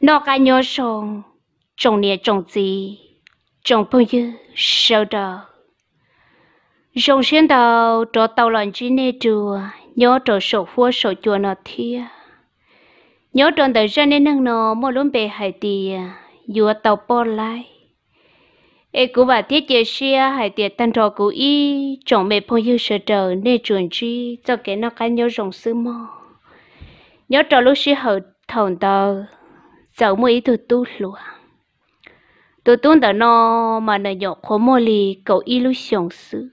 nó cả nhớ sông trồng nè trồng gì trồng phong nhiêu sâu đờ rồng xuyên đầu cho tàu lợn chỉ nè chùa nhớ trọ sổ phua sổ chùa nó thia nhớ tròn tới ra nên nâng nó mỗi lúc bề hải tìa dùa tàu bò lại ê cú bà thiết chế xia hải tiệt tan trò cú y chồng mẹ phong yêu sợ trở nên chuẩn chi cho cái nó cái nhớ rồng sư mò nhớ trò lúc xia hở thầu tờ sau mỗi tu tu lúa tu tu đó nó mà nó nhọ khó mò lì cậu y lúc sống sự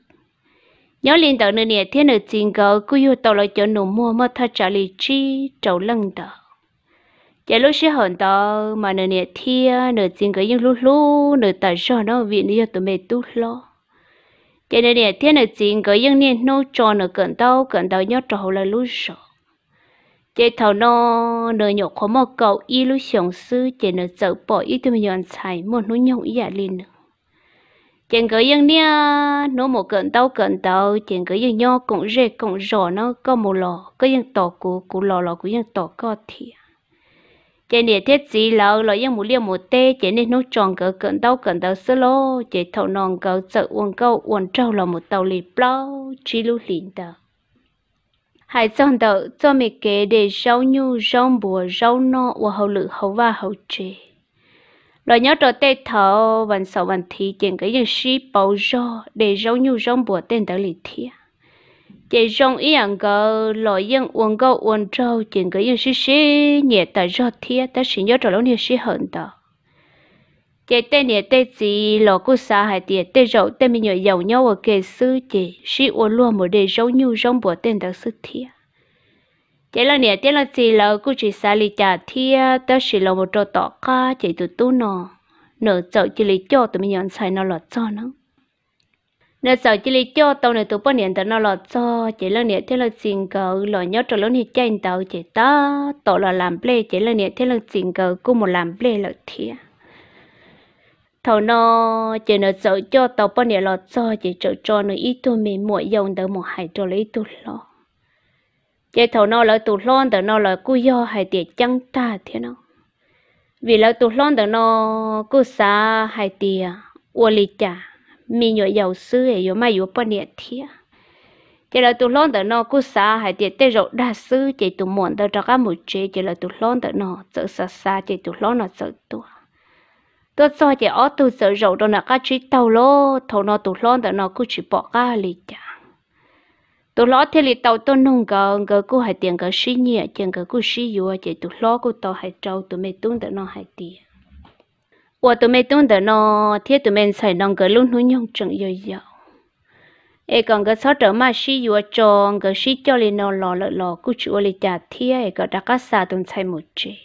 nhớ liền đó nữa nè thiên ở trên gỡ cứ yêu tao lại cho nó mua mà thật trả lì chi trầu lăng đó giờ lúc sẽ hòn đó mà nó nè thiên nữa trên gỡ những lúc lúc nó tại sao nó vì nó tụi mày tu lo giờ nó nè thiên ở trên gỡ những nè nô tròn ở cận tàu cận tàu nhớ trầu là lúc rồi chế thầu nó nợ nhậu có một cậu y lúc sống sư chế nợ dỡ bỏ y tụi mình nhận xài một nụ nhậu giả lên chèn cái dân nia nó một cận tàu cận tàu chèn cái dân nho cũng rề cũng rõ nó có một lò có những tổ cũ cũ lò lò có những tổ có thì chèn địa thiết gì lò lò những một liều một tê chèn nên nó tròn cái cận tàu cận tàu sơ lô chèn thầu nòng cỡ sợ uống câu uống trâu là một tàu lì bao chỉ lưu lìn tàu hai chọn đầu cho mẹ kế để rau nhu rau bùa rau nọ và hậu lự hậu và hậu trì rồi nhớ trở tê thở vẫn sầu vẫn thì chuyện cái gì sĩ bảo rau để rau nhu rau bùa tên tới lì thiệt chỉ rong ý ăn gờ lội yên uống gâu uống trâu chuyện cái gì sĩ sĩ nhẹ tại rau thiệt ta sĩ nhớ trở lâu nhiều sĩ hận đó chế tên nè tê gì lò cô xa hay tiền tê rậu tê mình nhớ giàu nhau ở kề sư chế sĩ ô luôn một đề râu nhu rong bộ tên đặc sư thiệt chế là nè chế là gì là cô chỉ xa lì trả thiệt tớ chỉ là một trò tỏ ca chế tụi tu nọ nợ chợ chỉ lì cho tụi mình nhận xài nó lọt cho nó nợ sợ chỉ lì cho tao này tụi bọn nè tao nó lọt cho chế là nè thế là xin cờ lò nhớ trò lớn thì chạy tao chế ta tổ là làm ple chế là nè thế là xin cờ cô một làm ple là thiệt thầu nó chỉ nó sợ cho tàu bao nhiêu lọt cho chỉ sợ cho nó ít thôi mình mỗi dòng đỡ một hai cho lấy tụt lo chỉ thầu nó là tụt lon đỡ nó là cứ do hai tiệt chăng ta thế nó vì là tụt lon đỡ nó cứ xa hai tiệt uo lì chả mình nhỏ giàu sư ấy yếu mà yếu bao nhiêu thiệt chỉ là tụt lon đỡ nó cứ xa hai tiệt tê rộng đa sư chỉ tụt muộn đỡ cho các mũi chế chỉ là tụt lon đỡ nó sợ xa xa chỉ tụt lon nó sợ tụt tôi so chỉ ở tu sợ rầu đó là cá chỉ tàu lo thầu nó tụt lon đó nó cứ chỉ bỏ cá lì chả tụt lo thì lì tàu tôi nung gờ gờ cứ hay tiền gờ xí nhẹ tiền gờ cứ xí yếu chỉ tụt lo cứ tàu hay trâu tụi mày tung đó nó hay tiền và tụi mày tung đó nó thì tụi mày xài nong gờ luôn nuôi nhung chẳng yêu yêu ai còn cái sao trở mà xí yếu tròn gờ xí cho lì nó lò lợ lò cứ chịu lì chả thì ai gờ đã cá xa tụi xài một chỉ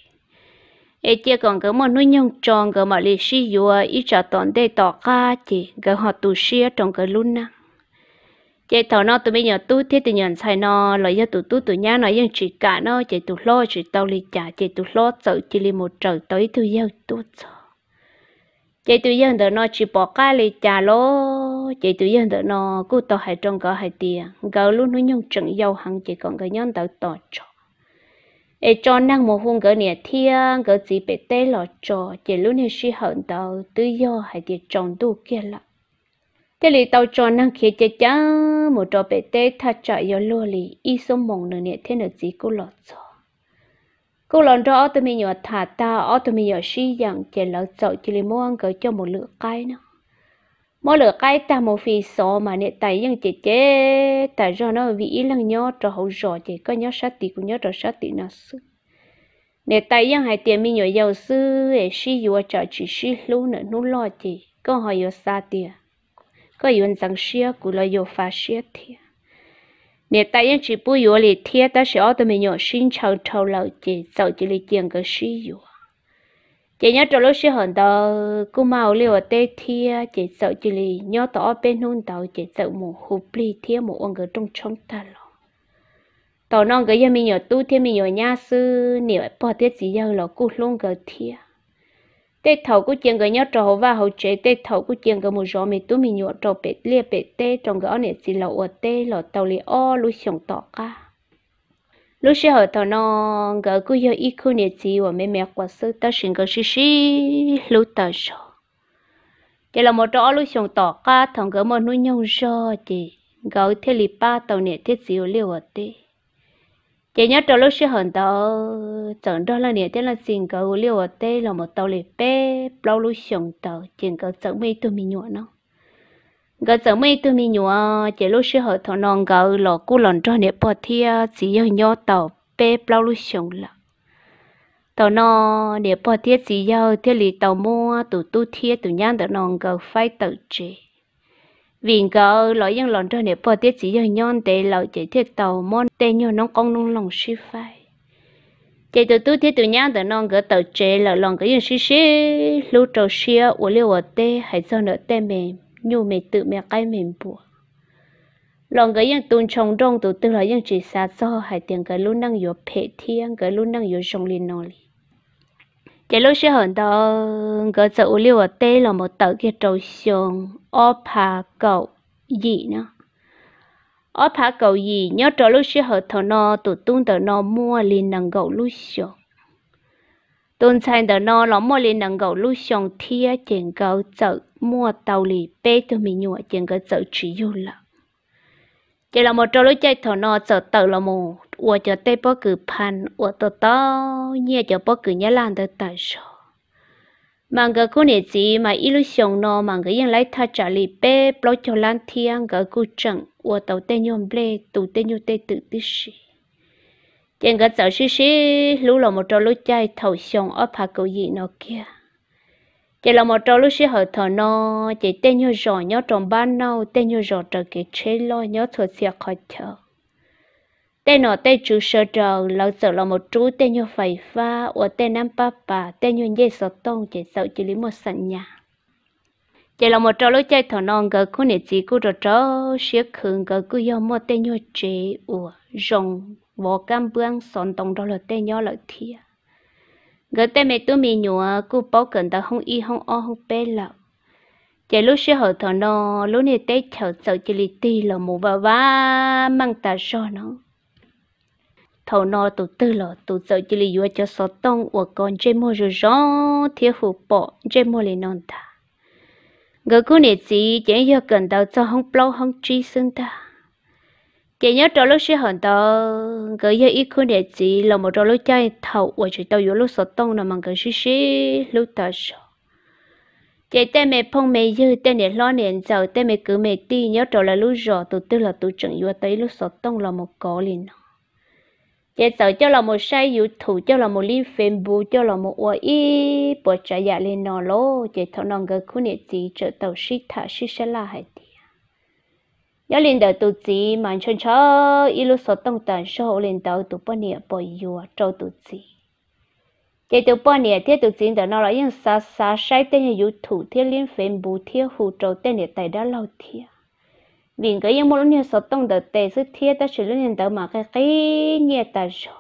ai chia còn cái một nuôi nhung tròn cái mà lì xì dùa ít cho tổn để tỏ ca chỉ cái họ tù xia trong cái luôn nè chạy thọ nó tụi bây giờ tu thế tụi nhận sai nó lấy cho tụi tu tụi nhá nói rằng chỉ cả nó chạy tụi lo chỉ tao lì trả chạy tụi lo sợ chỉ lì một trời tới tụi giờ tu sợ chạy tụi giờ đỡ nó chỉ bỏ cái lì trả lo chạy tụi giờ đỡ nó cứ tao hay trong cái hay tiền gạo luôn nuôi nhung chẳng giàu hàng chỉ còn cái nhân tao tỏ cho ai cho năng mồ hôn gỡ nè thiên gỡ gì bị tê lọ cho, chỉ lúc này suy hận tàu tự do hay thì tròn tu kia lọ thế lì tàu tròn năng kia chả chả một trò bể tê tha chạy vào lúa lì y số mong nửa nè thế nửa gì cô lọ trò cô lọ trò ở tụi mình nhỏ thả ta ở tụi mình nhỏ suy rằng chỉ lọ trò chỉ lì mua ăn gỡ cho một lượng cái nữa mỗi lửa cái ta một phi số mà nè tại dân chế chế tại do nó vì lăng nhớ cho hậu rõ chỉ có nhớ sát tỷ cũng nhớ cho sát tỷ nó sư nè tại dân hai tiền mi nhỏ giàu sư để suy dùa cho chỉ suy lú nữa nú lo chỉ có hỏi yo xa tiền có yon rằng xia cũng lo yo phá xia thiệt nè tại dân chỉ bu yo lì thiết ta sẽ ở tụi mình nhỏ sinh chào chào lâu chỉ sau chỉ lì tiền cái suy dùa chị nhớ trâu lúc xưa hòn tàu cô màu liều tê thia chị sợ chị lì nhớ tỏ bên hôn tàu chị sợ một hụp lì thia một ông người trong trong ta lọ tàu non gỡ giờ mình nhỏ tu thia mình nhỏ nha sư nhiều bỏ tiết gì giờ lọ cô luôn gỡ thia tê thầu cô chuyện người nhớ trâu và hậu chế tê thầu cô chuyện người một gió mình tu mình nhỏ trâu bẹt lia bẹt tê trong gỡ này chỉ ở tê lọ tàu lì o lối xuống tỏ cả lúc xưa họ thọ nó gỡ cứ giờ ít khu nhiệt gì và mẹ mẹ quá sư ta xin gỡ xí xí lúc ta sợ chỉ là một chỗ lúc xong tỏ ca thằng gỡ một nuôi nhau cho chị gỡ thế lì ba tàu nhiệt thế gì liệu ở tê chị nhớ chỗ lúc xưa họ đó chẳng đó là nhiệt thế là xin gỡ liệu ở tê là một tàu lì bê bao lúc xong tàu chỉ gỡ chẳng mấy tụi mình nhọn nó gỡ giờ mấy tụi mình nhua chỉ lúc xưa họ thọ non gỡ lọ cú lòn cho nè bỏ thia chỉ yêu nhau tàu bê bao lúc sống là tàu nó nè bỏ thia chỉ yêu thia lì tàu mua tụ tu thia tụ nhang tàu non gỡ phải tự chế vì gỡ lọ yên lòn cho nè bỏ thia chỉ yêu nhau để lọ chỉ thiệt tàu món tê nhau nó con nung lòng suy phai chạy tụi tôi thấy tụi nhau tụi non gỡ tàu trẻ là lòng cái gì xí xí lúc trầu xia uống liệu ở tê hay sao nợ tê mềm nhu mẹ tự mẹ cái mình bùa lòng cái yang tuôn trong đông tổ tư là yang chỉ xa cho hai tiếng cái luôn đang yếu phê thiên cái luôn đang yếu trong liền nói chỉ lúc sẽ hận đó cái chỗ liu ở tây là một tờ kia trâu sông ô pa cậu dị nữa ô pa cậu dị nhớ trâu lúc sẽ hận thằng nó tổ tư thằng nó mua liền năng gậu lúc sông tôn sai đó nó nó mua lên nâng gấu lúc xong thia chèn gấu chợ mua tàu lì bê cho mình nhua chèn gấu chợ chỉ yêu là chỉ là một trâu lúc chơi thọ nó chợ tàu là một ủa chợ tê bó cử pan ủa tờ to nhẹ chợ bó cử nhá lan tờ tờ sọ mang gấu cô này chỉ mà ít lúc xong nó mang gấu yên lấy tha trả lì bê lo cho lan thia gấu cô chẳng ủa tàu tê nhom lê tụ tê nhua tê tự tư sĩ chẳng gật sợ xí xí lú lò một trâu lú chay thầu xong ở phà cầu gì nó kia chỉ là một trâu lú xí hở thở nó chỉ tên nhau rõ nhau trong ban nâu tên nhau rõ trở cái chế lo nhau thở xìa à khỏi chợ, tên nó tên chú sợ trờ lâu sợ là một chú tên nhau phải pha ở tên nam ba bà tên nhau dây sợ tông chỉ sợ chỉ lý một sẵn nhà chỉ là một trâu lú chay thở non gờ khu nị chỉ cú trò trò xí khương gờ cú yêu một tên nhau chế ủa rồng vô cam bương sòn đồng đó là tên nhau lợi thia gỡ tên mẹ tôi mình nhua cứ bảo gần ta không y không o không bé lợ chỉ lúc xưa hồi thọ nó lúc này tết chờ sợ chỉ lì tì là mù bà vã mang ta cho nó thọ nó tụ tư là tụ sợ chỉ lì vừa cho sọ đông, và còn chơi mua rồi rõ thiếu phụ bỏ chơi mua lì non ta người cô này chỉ chỉ giờ gần tao cho không bao không chi xương ta chị nhớ trâu lúc xưa hòn tờ gửi cho ít khuôn để chị là một trâu lúc chơi thầu và chị tao yếu lúc sọt tông là mang cái xí xí lúc tờ sọ chị tên mẹ phong mẹ dư tên để lo nền giàu tên mẹ cứ mẹ ti nhớ trâu là lúc rọ tụt tư là tụt chẳng yếu tới lúc sọt tông là một cỏ liền chị sợ cho là một sai yếu thủ cho là một liên phim bù cho là một oa y bỏ trả dạ lên nó lô chị thọ nòng gửi khuôn để chị trợ tàu xí thả xí sẽ là hải tí nhớ lên đầu tụt gì mà chân chớ ít lúc số tông tận số hộ lên đầu tụt bao nhiêu bao nhiêu trâu tụt gì chạy tụt bao nhiêu thế tụt gì đó nó là những sa sa sai tên như yếu thủ thế liên phèn bù thế hù trâu tên như tài đã lâu thế vì cái những một lúc như số tông đầu tệ sức thế ta sử lúc như đầu mà cái cái nhẹ ta rồi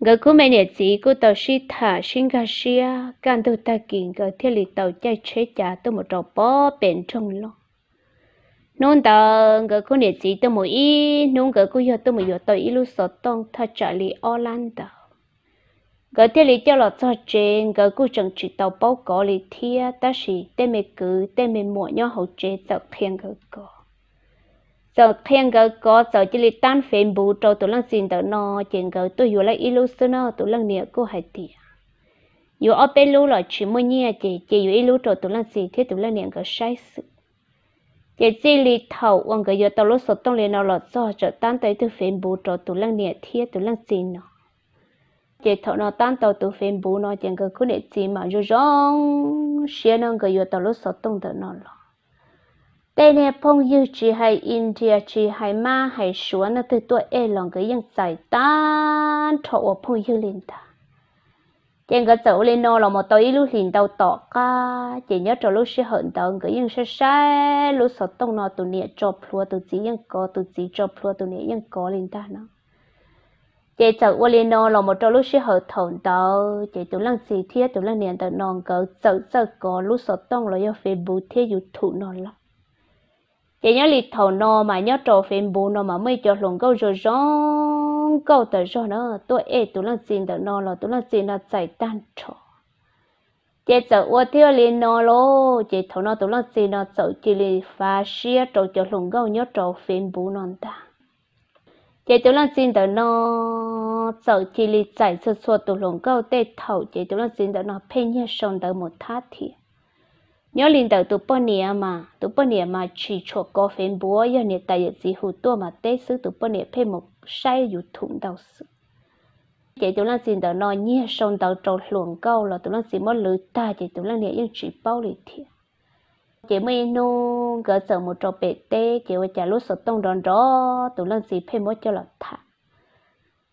gỡ cú mẹ nhẹ chỉ cú tàu xí thả xin gà xia càng tụt ta kiện gỡ thế lì tàu chạy chế trả tôi một trò bó bền trong lòng nông tông cái con để chỉ tôi mới ý nông cái con yêu tôi mới yêu tôi ilu sợ tông thật trả lý Orlando cái thế lý cho là cho trên cái con chẳng chỉ tàu báo cáo lý thia ta chỉ tên mình cứ tên mình mọi nhau hậu chế sợ thiên người có sợ thiên người có sợ chỉ lý tan phèn bù trâu tôi lăng xin tờ nó chuyện cái tôi yêu lại ilu sợ nó tôi lăng nhớ cô hay tiệt yêu ở bên lú là chỉ muốn nhẹ chỉ chỉ yêu ilu trâu tôi lăng xin thế tôi lăng nhớ người sai sự giờ giờ chỉ li ông cái sốt, liền 也这里头，我个要到了手动了了，做着单对都分布着，都能连贴，都能进了。也头呢，单到都分布呢，整个可能进嘛，就让些那个要到了手动的那了。đây là phong yêu chỉ hay India chỉ hay ma hay xuống nó từ tuổi e lòng cái dân giải tan thọ phong yêu liền ta trên cái chỗ lên nô là một tối lúc hình đầu tỏ ca chỉ nhớ cho lúc sẽ hận tao cái yên sẽ sai lúc sợ tông nó tụi nè cho plua tụi chỉ yên có tụi chỉ cho plua tụi nè yên có lên ta nó chỉ chỗ qua lên nô là một chỗ lúc sẽ hận thổn tao chỉ tụi lăng gì thiết tụi lăng niệm tao nòng cỡ sợ sợ có lúc sợ tông là do facebook thiết youtube nó lắm chỉ nhớ lịch thầu nô mà nhớ trò facebook nô mà mới cho lòng câu rồi rồi không cầu tới rồi nó tôi ế tôi là xin tới nó là tôi là xin là giải tan trò chế sợ ua thiếu liền nó lô chế thấu nó tôi là xin là sợ chỉ lì phá xia trò cho lùng gâu nhớ trò phim bù non ta chế tôi là xin tới nó sợ chỉ lì chạy sơ sơ tôi lùng gâu tê thấu chế tôi là xin tới nó phê nhé sông tới một thá thiệt nhớ liền tới tụ bơ nè mà tụ bơ nè mà chỉ cho có phim bùa giờ nè tại giờ gì hụt tua mà tê xứ tụ bơ nè phê một sai dù thủng đầu sự chị tụi lăng xin đỡ nó nhia sông đầu trâu luồng câu là tụi lăng xin mất lưỡi ta chị tụi lăng nhẹ yên chỉ bao lì thiệt chị mới nô gỡ sợ một trâu bể tê chị ơi trả lúc sợ tông đòn đó tụi lăng xin phê mất cho lọt thả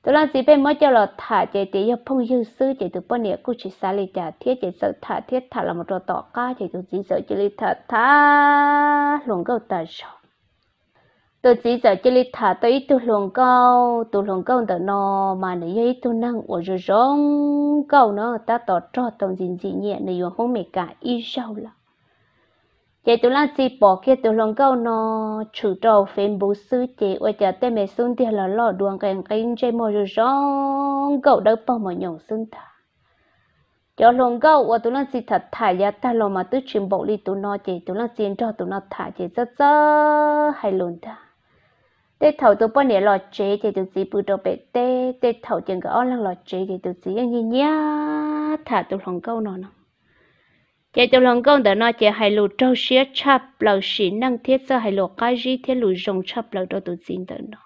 tụi lăng xin phê mất cho lọt thả chị tí yêu phong dư sư chị tụi bao nhẹ cũng chỉ xa lì trả thiết chị sợ thả thiết thả là một trâu tỏ ca chị tụi chỉ sợ chỉ lì thả thả luồng câu ta rồi tôi chỉ giờ chỉ lấy thả tôi ít tu lồng câu tu lồng câu đó nó mà nếu như ít tu năng ở rồi rong câu nó ta tỏ cho tông dính dính nhẹ này như không mệt cả ít sau là chị tu là chỉ bỏ kia tu luồng câu nó chủ trâu phim bố sư chế ở chợ tê mẹ xuân thì là lo đường cành cành chơi mồi rồi rong câu đâu bao mà nhổ xuân thả cho lồng câu ở tu là chỉ thật thả ya ta lo mà tư chuyển bộ đi tu nó chị tu là chỉ cho tu nó thả chị rất rất hay lồn thả tê thầu tụ bao nè lọ chế thì tôi chỉ bự đầu bể tê tê thầu chừng cái ón lọ chế thì tôi chỉ anh nhìn nhá thả tôi lòng câu nó nó chế tôi lòng câu đó nó chế hai lù trâu xía chập lầu xí năng thiết sơ hai lù cái gì thiết lù rồng chập lầu đó tôi chỉ đó nó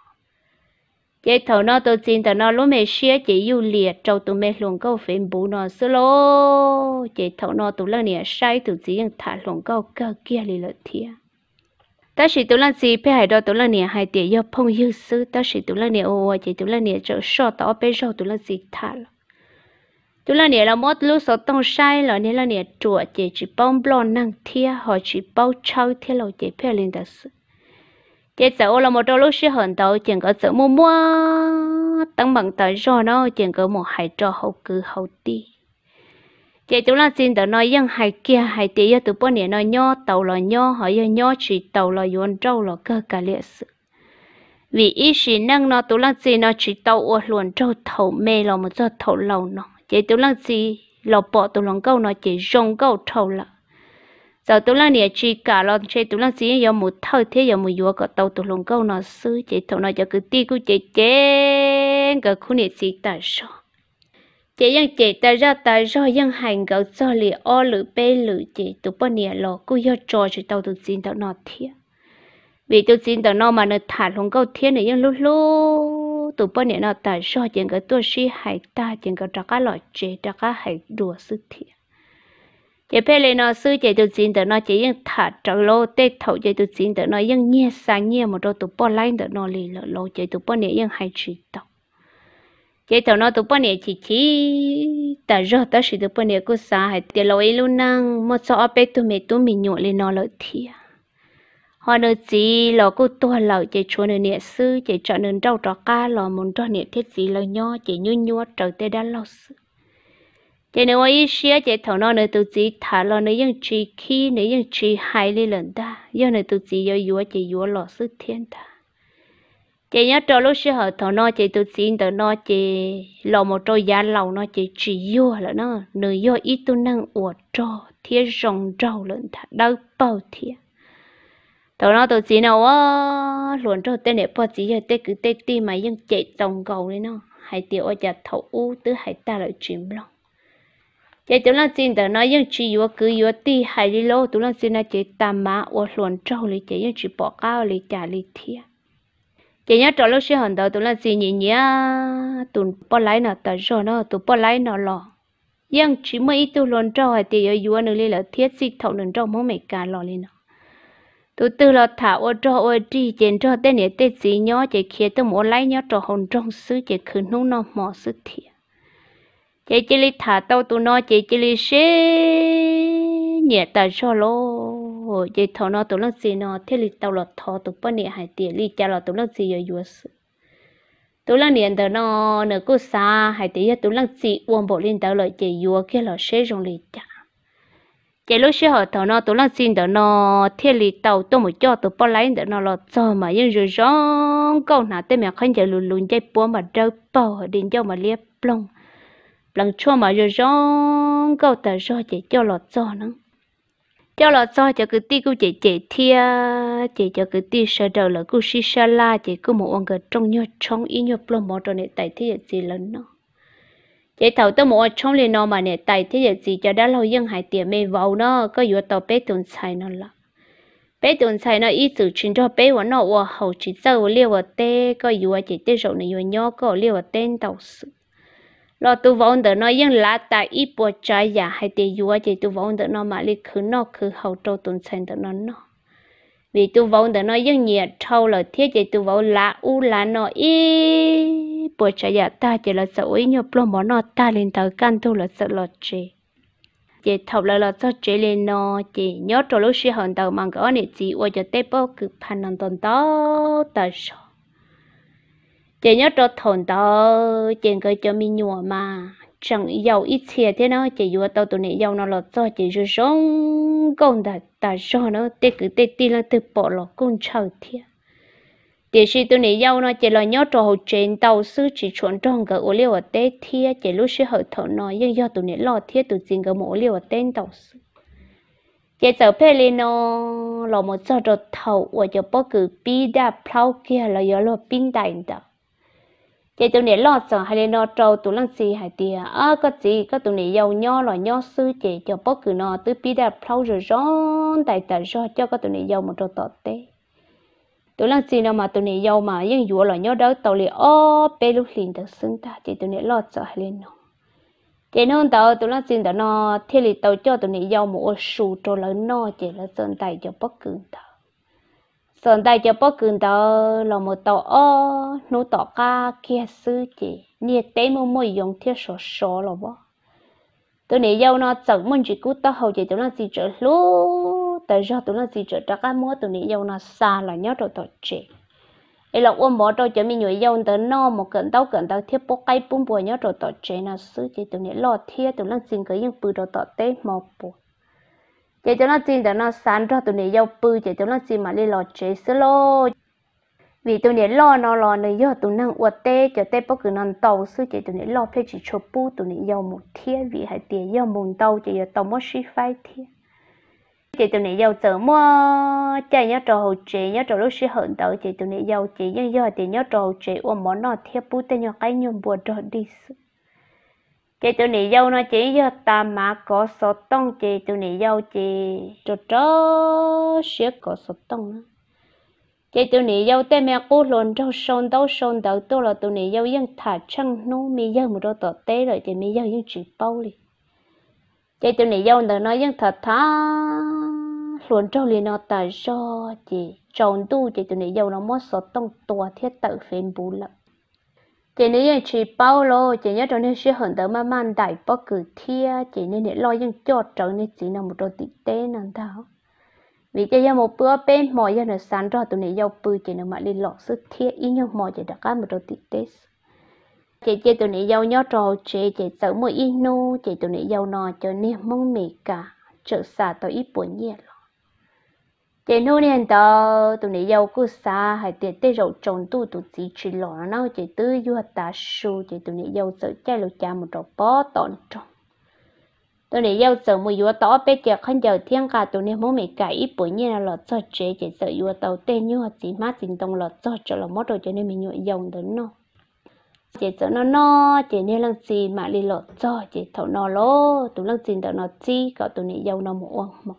chế thầu nọ tôi chỉ đó nọ lúc mẹ xía chế yêu liệt trâu tôi mẹ lòng câu phải bù nó xứ lô chế thầu nọ tôi lần nè sai tôi chỉ thả lòng câu cơ kia lì lợi thiệt ta chỉ tụi lần gì phải hải đó tụi lần này hải tiền yêu phong yêu sư ta chỉ tụi lần này ô ô chỉ tụi lần này chỗ sọ tao bây giờ tụi lần gì thả là tụi lần này là mót lúc sọ tông sai là nên lần này chùa chỉ chỉ bông blon năng thia họ chỉ bao trâu thia là chỉ phải lên đó sư chỉ sợ là một đôi lúc sẽ hận tao chỉ có sợ mua mua tăng bằng tàu rồi nó chỉ có một hải trò hậu cứ hậu ti chị chúng là xin đó nói dân hai kia hai tí giờ tụi bữa nay nói nhau tàu là nhau họ giờ nhau chỉ tàu là yon trâu là cơ cả liệt sự vì ý sĩ năng nó tụi là xin nó chỉ tàu ở luôn trâu thầu mê là một giờ thầu lâu nó chị tôi là gì là bỏ tôi lòng câu nó chỉ rong câu thầu là giờ tôi là nè chỉ cả lo chơi tụi là gì giờ một thầu thế giờ một vừa cả tàu tụi lòng câu nó sư chị thầu nó giờ cứ ti cứ chị chén cái khu này gì tại sao chị yang chị ta ra ta rồi yang hành gạo cho lì o lử bê lử chị tụ bao nhiêu lọ cứ yo trò chị tao tụ xin tao nọ thiệt vì tụ xin tao nọ mà nó thả luôn câu thiên này yang lúc lúc tụ bao nhiêu nọ ta rồi chẳng cái tôi si hải ta chẳng cái trắc cái lọ chị trắc cái hải đùa sự thiệt chị bê lì nọ sư chị tụ xin tao nọ chị yang thả trâu lô tê thầu chị tụ xin tao nọ yang nhẹ sáng nhẹ một đôi tụ bao lạnh tao nọ lì lọ lô chị tụ bao nhiêu yang hải chị tao chế tàu nó tụi bọn này chỉ chỉ ta rơ ta sử tụi bọn này cứ xa hết, tiền lỗi luôn năng một số áp tụi mẹ tụi mình nhộn lên nó lợi thiệt họ nữa chỉ lo cứ tua lẩu chỉ chúa nữa nè sư chỉ chọn nữa đâu trò ca lo muốn trò niệm thiết gì lo nho chỉ nhu nhu trở tê đã lo sư chỉ nếu ấy xia chỉ thầu nó nữa tụi chỉ thả lo nữa những chỉ khi nữa những chỉ hay lên lần ta do nữa tụi chỉ do yếu chỉ yếu lo sư thiên ta chị nhớ trò lúc xưa họ thọ nó chị tự xin tự nó chị lò một trò giá lầu nó chị chỉ vô là nó nửa vô ít tu năng ủa trò thiết rồng trâu lợn thả đau bao thiệt tụi nó tụi chị nào á luôn cho tên này bao chỉ giờ tên cứ tên ti mà nhưng chạy tổng cầu đấy nó hai tiểu ở chợ thầu u tứ hai ta lại chuyển lòng chạy tụi nó xin tụi nó vẫn chỉ vừa cứ vừa ti hai đi lô tụi nó xin là chạy tạm mà ở luôn trâu lấy chạy vẫn chỉ bỏ cao lấy trả lấy thiệt chị nhớ trò lúc xưa hồn đầu tụi là gì nhỉ nhỉ tụi bỏ lái nó tờ rồi nó tụi bỏ lái nó lò nhưng chỉ mới tụi lon cho hay thì ở dưới nơi lên là thiết xịt thấu nên cho mỗi mấy cả lò lên nó tụi tư là thả ô cho ô tri trên cho tên này tên gì nhớ chị kia tụi mỗi lái nhớ cho hồn trong xứ chị khử nung nó mỏ xứ thiệt chị chỉ li thả tao tụi nó chị chỉ li xế nhẹ tờ rồi hồ dây thọ nó tụ lăng gì nó thế li tàu lọt thọ tụ bớt nè hải tiệt li cha lọt tụ lăng gì rồi vừa sự tụ lăng nè tờ nó nửa cô xa hải tiệt tiền tụ lăng gì uống bộ liên tàu lọt chạy vừa kia lọt sẽ rong li cha chạy lúc xe họ thọ nó tụ lăng gì tờ nó thế li tàu tụ một cho tụ bớt lấy tờ nó lọt cho mà yên rồi rong câu nào tên mẹ khánh chạy lùn lùn chạy búa mà rơi bao đến cho mà liếc plong lần cho mà rồi rong câu tờ cho chạy cho lọt cho nó cho là cho cho cái ti cô chị chị thia chị cho cái ti sơ đầu là cô xí xa la chị cứ một ông cái trong nhau trong ý nhau plom mỏ rồi này tại thế gì lớn nó chị thầu tới một trong liền nó mà này tại thế giới gì cho đã lâu dân hải tiền mê vào nó có vừa tàu bé tuần xài nó là bé tuần xài nó ý sử chuyên cho bé của nó và hậu chỉ sau liều ở tê có vừa chị tê rộng này vừa nhau có liều ở tên tàu sự lo tu vào ông nó yên lá ta ít bộ trái giả hay để yua thì tu vào ông nó mà li khứ nó khứ hậu trâu tuần sen đỡ nó nó vì tu vào ông nó yên nhiệt trâu là thiết thì tu vào lá u lá nó ít bộ trái giả ta chỉ là sợ ấy nhiều plom món nó ta lên tàu can tu là sợ lọt chế chị thọc là lọt cho chế lên nó chị nhớ trâu lúc xí hòn tàu mang cái này chị ôi cho tế bao cực phan nằm tồn to tờ sọ chỉ nhớ cho thôn đó chỉ cái cho mình nhùa mà chẳng giàu ít tiền thế nó chỉ vừa tao tụi này giàu nó lọt cho chỉ rồi sống công đã đã cho nó tê cứ tê tê là từ bỏ lọ công chào thiệt chị sĩ tụi này giàu nó chỉ là nhớ cho hậu trên tàu sư chỉ chuẩn trong cái ô liu ở tê thiệt chị lúc sư hậu thọ nó nhưng do tụi này lo thiệt tụi chính cái mổ liu ở tên tàu sư chị sợ phê lên nó lọ một giờ rồi thầu của cho bó cứ bi đã plau kia là do lo pin đại đó chị tụi này lo sợ hay lên nó trâu tụi lăng xì hay tiệt, à có gì có tụi này giàu nho là nho sư chị cho bớt cứ nó từ pi đạp lâu rồi rón tại tại do cho có tụi này giàu một trâu tọt té, tụi lăng xì nào mà tụi này giàu mà yên dũa là nho đó tao liền ô bê lúc liền được xưng ta chị tụi này lo sợ hay lên nó chị nó tàu tụi lăng xì đó nó thế thì tao cho tụi này giàu một số trâu lớn nho chị là sơn tay cho bớt cứ ta sơn đại cho bác cường đó là một tàu ô nô tàu cá kia sư chị nhiệt tế mua mua dùng thiết sổ sổ là bó tôi nể giờ nó chẳng muốn chỉ cú tao hầu chị tụi nó gì trở lú tại do tụi nó gì trở ra cái mua tụi nể giờ nó xa là nhớ rồi tổ chị ấy là ôm bỏ tôi cho mình nhồi dâu tới nó một cận tao cận tao thiết bốc cây bún bùa nhớ rồi tổ chị là sư chị tụi nể lo thiết tụi nó xin cái những bự rồi tao tế một bùa chị cho nó xin cho nó sáng cho tụi này giao bự chị cho nó xin mà đi lò chế sơ lô vì tụi này lo nó lo này giờ tụi năng uất tê cho tê bất cứ năng tàu sư chị tụi này lo phải chỉ chụp bù tụi này giao một thiên vì hai tiền giao một tàu chị giờ tàu mất sĩ phai thiên chị tụi này giao tự mua chơi nhớ trò hồ chị nhớ trò lúc sĩ hận tàu chị tụi này giao chế nhưng giờ tiền nhớ trò hồ chị ôm món nọ thiếp bút tên nhớ cái nhung bùa trò đi sư chị tụi nị dâu nó chỉ giờ ta mà có số tông chị tụi nị dâu chị cho cho sẽ có số tông nữa chị tụi nị dâu tên mẹ cô luôn trâu sơn đâu sơn đầu tôi là tụi nị dâu dân thả chăng nó mi dâu một đôi tọt tế rồi chị mi dâu dân chỉ bao đi chị tụi nị dâu nó nói dân thật thà luôn trâu liền nó tại do chị tròn tu chị tụi nị dâu nó mất số tông tua thiết tự phim bù lắm chị nãy chị Paulo chị nhớ trong nên sẽ hưởng tới mà mang đại bóc cử thia chị nên để lo những chốt trong nên chỉ là một đôi tít tê nàng thao vì cho giờ một bữa bên mọi giờ nó sáng rồi tụi này giao bự chị nó mà đi lọt sức thia ý nhau mọi chị đã có một đôi tít tê chị chị tụi này giao nhớ rồi chị chị sợ mỗi ít nô chị tụi này giao nọ cho nên mong mì cả trở xả tới ít buồn nhiệt chị nô nè tờ tụi này giàu cứ xa hay tiền tê rậu trồng tu tụi chỉ chỉ lọ nó chị tứ du ta su chị tụi này giàu sợ cha lục cha một trò bó tọn trồng tụi này giàu sợ mùi vua tỏ bé chị không giàu thiên cả tụi này muốn mày cả bữa như là lọt cho chế chị sợ vua tàu tên như hạt chỉ mát chính tông lọt cho cho là mót rồi cho nên mình nhụy dòng đến nó chị sợ nó no chị nên làm gì mà đi lọt cho chị thầu nó lô tụi làm gì tao nó chi cậu tụi này giàu nó mua mà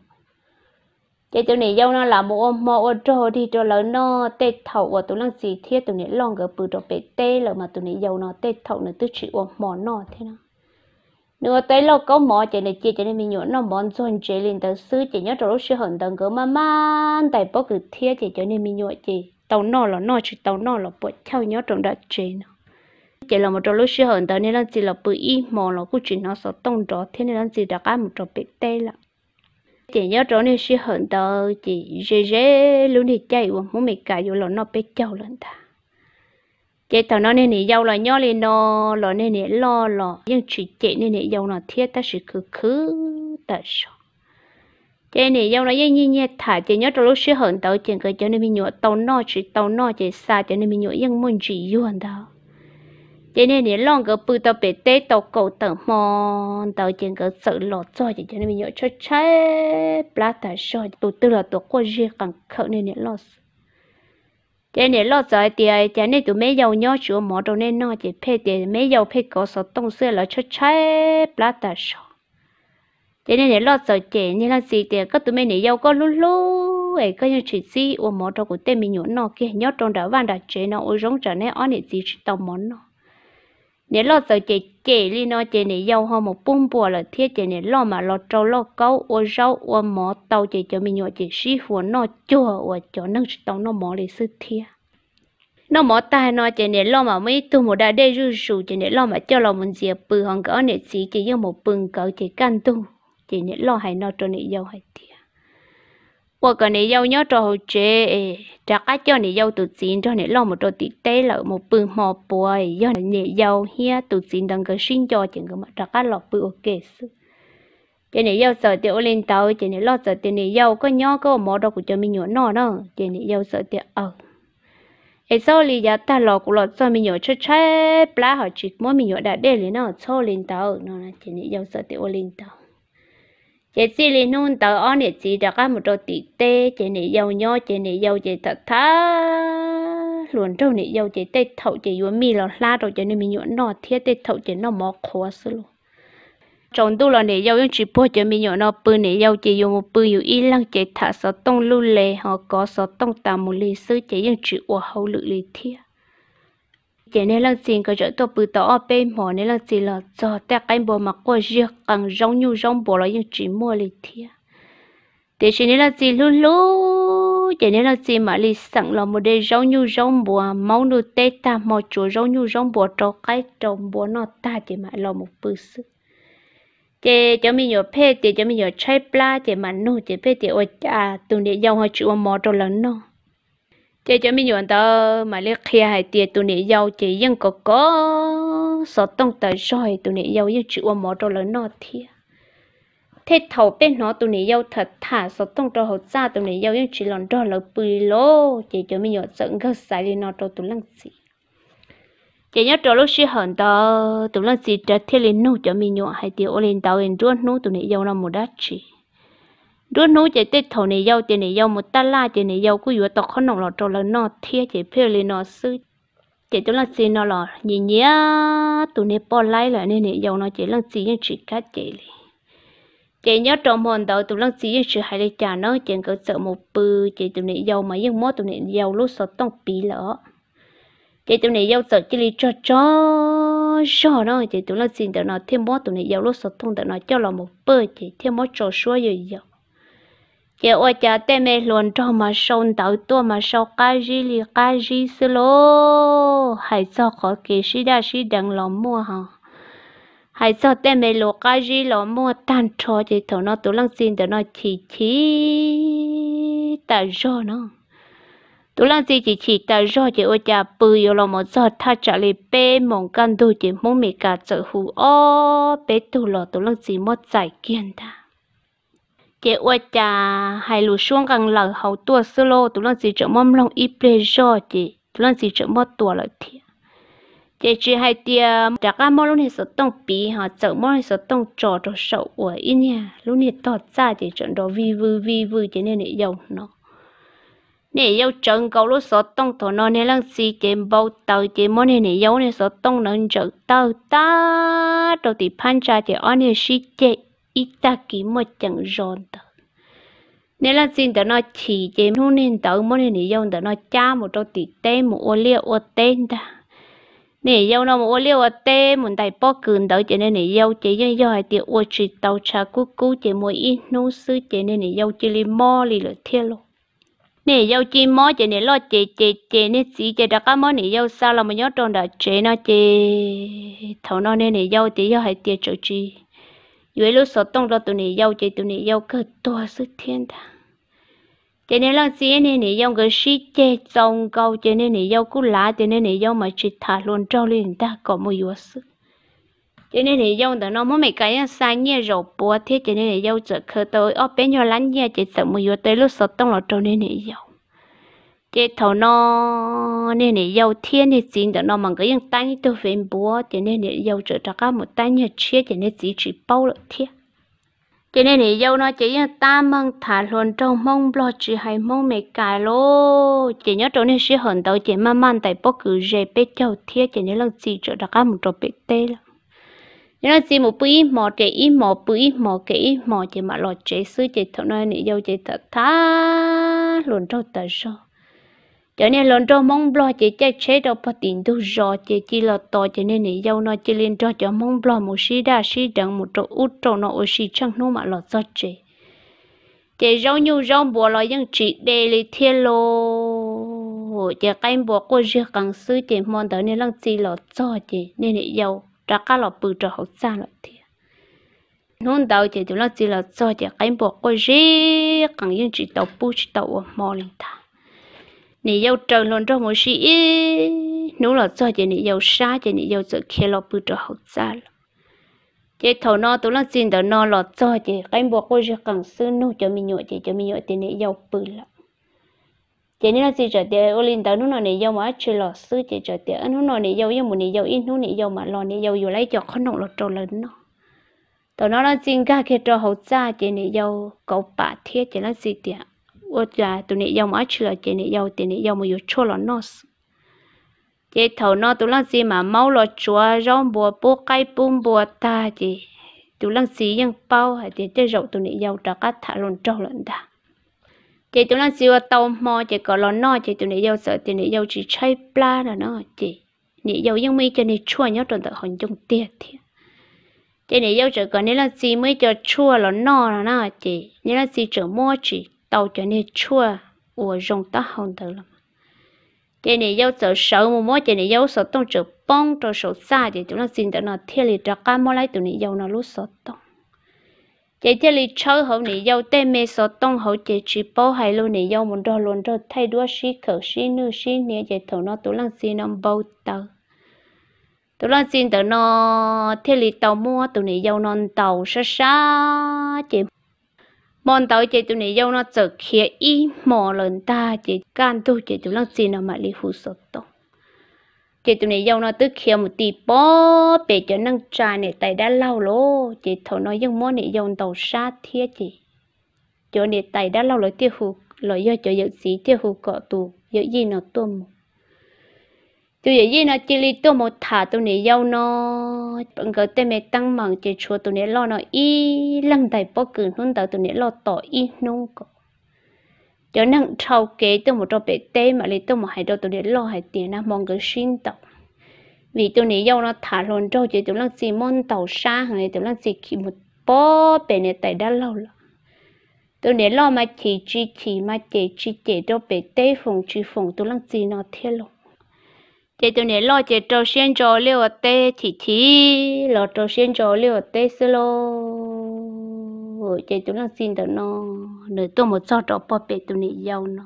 chế chỗ này dâu nó là một mò ô trô thì trô lớn nó tê thầu và tụi lăng xì thiết tụi này lon gỡ bự trô bể tê là mà tụi này dâu nó tê thầu nó tức chịu mò nó thế nào nữa tới lâu có mò chạy này chia chạy này mình nhớ nó món rồi chạy lên tới xứ chạy nhớ trâu sư hận tầng gỡ mà man tại bó cứ thiết chạy chỗ này mình nhớ chạy tàu nọ là nó chỉ tàu nọ là bộ theo nhớ trong đã chạy nó chạy là một trâu sư hận tới nên là chỉ là bự y mò nó cũng chỉ nó sợ tông trò thế nên là chỉ đã cả một trò bể tê lặng chị nhớ chỗ này sẽ hận tờ chị dễ dễ luôn thì chạy và muốn mình cả dù lọ nó bé châu lên ta chị thằng nó nên nỉ dâu là nhỏ lên nó lọ nên nỉ lo lọ nhưng chị chị nên nỉ dâu là thiết ta sự cứ cứ ta sợ chị nỉ dâu là yên nhiên nhiên thả chị nhớ chỗ lúc sẽ hận tờ chị cứ cho nên mình nhớ tàu no chị tàu no chị xa cho nên mình nhớ nhưng muốn chị yêu yuan đâu cho nên nếu lòng cái bự tao bể tê tao cổ tao mòn tao chỉ cái sự lọt cho chỉ cho nên mình nhớ cho chế plát tao tụt tư là tụt qua gì càng khẩu nên nếu lọt cho nên lọt rồi thì cho nên tụi mấy giàu nhớ chúa mỏ đâu nên nó chỉ phê thì mấy giàu phê có số tông xưa là cho chế plát tao cho cho nên nếu lọt rồi chỉ nên là gì thì các tụi mấy nếu giàu có luôn luôn ấy các những chỉ gì ôm mỏ trong của tên mình nhún nó kia nhót trong đó vàng đã chế nó ôi giống trở nên on để chỉ tao món nó nếu lo sợ chị chị li nó chị này giàu hơn một bún bùa là thiết chị này lo mà lo trâu lo cấu ô rau ô mỏ tàu chị cho mình nhọ chị sĩ phụ nó chua ô cho nâng tàu nó mỏ lịch sư thiết nó mỏ tai nó chị này lo mà mấy tu một đại đây rư rù chị này lo mà cho lo mình dẹp bự hòn cỡ này chỉ chị yêu một bừng cỡ chị can tu chị này lo hay nó cho này giàu hay thiết 我个你要要做好些，这个叫你要读经，叫你老么做地带了，么不么不，要你要些读经当个新教整个嘛，这个老不 ok 是。cho nên yêu sợ tiêu lên tàu cho nên lo sợ tiêu này yêu có nhỏ có mỏ đâu của cho mình nhỏ nọ nọ cho nên yêu sợ tiêu ở ai sau lì ta lọ của lọ cho mình nhỏ chơi chơi plá họ chỉ mỗi mình nhỏ đã để lên nó cho lên tàu nó cho nên yêu sợ tiêu lên tàu chế xí lì nôn tàu on để chỉ đã có một đôi tỷ tê chế này giàu nho chế này giàu chế thật thà luôn trâu này giàu chế tê thậu chế yếu mi là la rồi chế này mình nhuận nọ thiết tê thậu chế nó mò khó xí luôn trong tu là này giàu chỉ bỏ chế mình nhuận nọ bự này giàu chế yếu một bự yếu y lăng chế thả sáu tông lưu lệ họ có sáu tông tà một lì sư chế yên chỉ uo hậu lự lì thiết chỉ nên là xin cái chỗ tôi bự tao bê mỏ nên là chỉ là cho ta cái bộ mà có riêng càng rong nhu rong bộ là những chỉ mua lì thia để chỉ nên là chỉ lú lú chỉ nên là chỉ mà lì sẵn là một đế rong nhu rong bộ máu nụ tê ta một chỗ rong nhu rong bộ cho cái trồng bộ nó ta chỉ mà là một bự sự chị cho mình nhớ phê chị cho mình nhớ trái pla chị mà nô chị phê chị ở à tuần để dòng họ chịu mò cho lớn nó chị cho mình nhuận tao mà lấy kia hai tiền tụi nị giàu chị dân có có sợ tông tới rồi tụi nị giàu như chịu mỏ cho lớn nó thiệt thế thầu bên nó tụi nị giàu thật thả sợ tông cho học ra tụi nị giàu như chỉ lòn cho lớn bự lô chị cho mình nhuận sợ cái xài lên nó cho tụi lăng gì chị nhớ cho lúc xí hận tao tụi lăng gì trả thiên lên nô cho mình nhuận hai tiền ô lên tàu lên ruột nô tụi nị giàu là một đắt chị đứa nấu chạy tết thầu này giàu tiền này giàu một ta la tiền này giàu cứ vừa tọt khó nòng lọt trâu là nọ thiệt chạy phê lên nọ sư chạy cho là gì nọ lọ nhỉ nhá tụi này bỏ lại là nên này giàu nó chạy lăng gì nhưng chỉ cá chạy đi chạy nhớ trong hồn đầu tụi lăng gì nhưng chỉ hay là trả nó chạy cỡ sợ một bự chạy tụi này giàu mà nhưng mót tụi này giàu lúc sợ tông pí lỡ chạy tụi này giàu sợ chỉ lấy cho cho cho nó chạy tụi lăng gì tụi nó thêm mót tụi này giàu lúc sợ thông tụi nó cho là một bự chạy thêm mót cho xua rồi giàu chị ôi cha tê mê luôn cho mà sâu tàu tua mà sâu cá gì li cá gì xíu, hãy cho khó kỳ sĩ đa sĩ đừng lòng mua hả hãy cho tê mê lô cá gì lô mua tan cho chị thổ nó tụ lăng xin để nó chỉ chỉ ta rô nó tụ lăng xin chỉ chỉ ta rô chị ôi cha bự yêu lòng một cho tha trả lời bê mong căn đôi chị muốn mì cả trợ hù ô bê tụ lò tụ lăng xin mất giải kiên ta chế ua cha hay lù xuống gần lở hậu tua sơ lô tụi lần gì trở mâm lòng y ple cho chị tụi lần gì trở mơ tua lại thì chế chỉ hai tia trả cá mơ lúc này sợ tông bì họ sợ mơ này sợ tông trò trò sợ của y nha lúc này to ra chị chọn đồ vui vui vui vui chế nên này dầu nó này dấu chọn cầu lúc sợ tông thổ nó này lăng gì chế bao tàu chế mơ này này dấu này sợ tông nó chọn tàu ta đầu thì phan cha chế anh nè si chế ít ta kỹ một chẳng rộn tờ nên là xin tớ nó chỉ chém, nu nên tớ mỗi nên dùng tớ nó cha một trâu tỷ tê một ô liêu ô tên ta nè yêu nó một ô liêu ô tê một đại bó cường tớ chế nên nè yêu chế dân yêu hai tiêu ô chỉ tàu trà cú cú chế mỗi ít nô sư chế nên nè yêu chế li mò li lửa thiên lộ nè yêu chi mò chế nè lo chế chế chế nè xí chế đặc cá mò nè yêu sao là mà nhớ tròn đã chế nó chế thầu nó nên nè yêu chế yêu hai tiêu chỗ chi dưới lúc số tông là tụi nè giàu chơi tụi nè giàu cơ to sự thiên ta cho nên là gì nên nè giàu cái sĩ chê trồng câu cho nên nè giàu cú lá cho nên nè giàu mà chỉ thả luôn trâu lên ta có một yếu sự cho nên này giàu đó nó mới mấy cái xa nhẹ rồi bùa thế cho nên này giàu trở khờ tới bên nhau lánh nhẹ chỉ sợ một yếu tới lúc số tông là trâu nên này giàu chế thầu nó nên để giàu thiên thì xin đó nó mà cái những tay tôi phải búa cho nên để giàu trở ra các một tay như chia cho nên chỉ chỉ bao được thiên cho nên để giàu nó chỉ yang ta mong thả luôn trong mong lo chỉ hay mong mệt cài lô chỉ nhớ chỗ nên sẽ hận đầu chỉ mà man tại bóc cử gì bé giàu thiên cho nên lần chỉ trở ra các một chỗ bé tê là nhớ là chỉ một bữa mò trẻ ít mò bữa mò kỹ mò chỉ mà lo trẻ sư chỉ thầu nó để giàu chỉ thật thà luôn trong tờ sau cho nên lần cho mong lo chỉ chạy chế đâu bắt tiền đâu rõ chỉ chỉ là to cho nên này giàu nó chỉ lên cho cho mong lo một xí đa xí đằng một chỗ út chỗ nó ở xí chẳng nô mà lo cho chế chế rau nhiều rau bùa lo những chỉ để lấy thiên lô chế cái bùa cô chưa cần sư chế mong tới nên lăng chỉ lo cho chế nên này giàu ra cả lo bự cho học xa lại thì nôn đầu chế chúng lăng chỉ lo cho chế cái bùa cô chưa cần những chỉ tàu bu chỉ tàu mò lên ta 你要整乱这么些，努了做着你要啥着你要做开了不着好咋了。这头脑都能进到脑了做着，干不过是更是努着没努着就没努着你要不了。这你那是着的，我领导努那你要嘛去老师这着的，努那你要要么你要，一努你要嘛老你要有来就可能了着了呢。头脑那进家去着好咋着你要搞白天这那是的。ô trà tụi nị giàu mà chưa chị này, giàu tiền này, giàu mà yêu chua là nó chị thầu nó tụi lăng gì mà máu lo chúa rong bùa bố cái bùm bùa ta chị tụi lăng gì nhưng bao hay chị chơi rậu tụi nị giàu trả cái thả lồn trâu lận ta chị tụi lăng gì tàu mò chị có lo nó chị tụi nị giàu sợ tiền nị giàu chỉ chơi pla là nó chị nị giàu nhưng mi cho nị chua nhớ tròn tận hòn trong tiệt thiệt chị này giàu chỉ có nị lăng gì mới cho chua là nó là nó chị nị lăng gì chỉ mua chỉ tàu trở nên chua của rồng tóc hồng tử lắm chị này yêu sợ sợ một mối chị này dâu sợ tông chữ bông cho sợ xa thì chúng nó xin tụi nó thiên lì cho cá mối lấy tụi này dâu nó lúc sợ tông chị thiên lì chơi hậu này dâu tê mê sợ tông hậu chị chỉ bố hay luôn này dâu muốn đo luôn rồi thay đua xí khở xí nữ xí nè chị thầu nó tụi lần xin ông bầu tàu tụi lần xin tụi nó thiên lì tàu mua tụi này dâu non tàu xa xa chị mòn tàu chị tụi này yêu nó chở khía y mò lần ta chị can tu chị tụi nó gì nó mà li hú sốt tổ chị tụi này yêu nó tức khía một tí bó bể cho năng trà này tại đã lâu lô chị thổ nó yêu món này yêu tàu xa thiết chị cho này tại đã lâu rồi tiêu hụt rồi do cho dự sĩ tiêu hụt cọ tù dự gì nó tuôn một tôi vậy gì nó chỉ li tôi một thả tôi này giàu nó bằng cái tên mẹ tăng mảng chỉ cho tôi này lo nó y lăng đại bó cử nôn tàu tôi này lo tỏ y nung cổ cho nên sau kế tôi một trâu bể tê mà li tôi một hai đầu tôi này lo hai tiền nó mong cái xin tàu vì tôi này giàu nó thả luôn trâu chỉ tôi lăng gì môn tàu xa hàng tôi lăng gì khi một bó bể này tại đã lâu rồi tôi này lo mà chỉ chỉ chỉ mà chỉ chỉ chỉ trâu bể tê phòng chỉ phòng tôi lăng gì nó thiết luôn chế tụi này lo chế trâu xiên trâu liu tê chỉ chỉ lo trâu xiên trâu liu tê xí lô chế tụi nó xin được nó nửa tôi một sao trâu bò bê tụi này giàu nó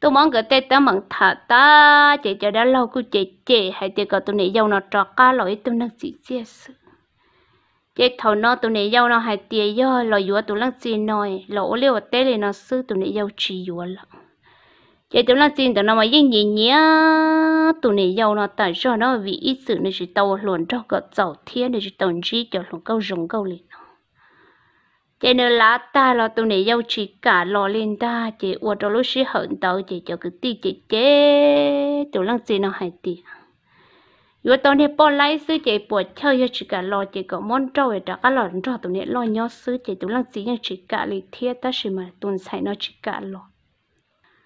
tôi mong cái tê tớ mong thả ta chế cho đã lâu cứ chế chế hay tê có tụi này giàu nó trọ cá lỗi tụi nó chỉ chia sự chế thầu nó tụi này giàu nó hay tê do lo dúa tụi nó xin nói lỗ liu tê thì nó sư tụi này giàu chỉ dúa lắm chị tụi nó xin tụi nó mà yên gì nhé tụi này giàu nó tại sao nó vì ít sự nên chỉ tàu luồn cho gọt dầu thiên nên chỉ tàu chi cho luồn câu rồng câu liền chị nên lá ta là tụi này giàu chỉ cả lo lên ta chị uo cho lúc sĩ hận tàu chị cho cái ti chị chết tụi nó xin nó hại ti vừa tao này bỏ lái sư chị bỏ chơi cho chị cả lo chị có món trâu để trả cả lo cho tụi này lo nhớ sư chị tụi nó xin cho chị cả lì thiên ta chỉ mà tụi sai nó chỉ cả lo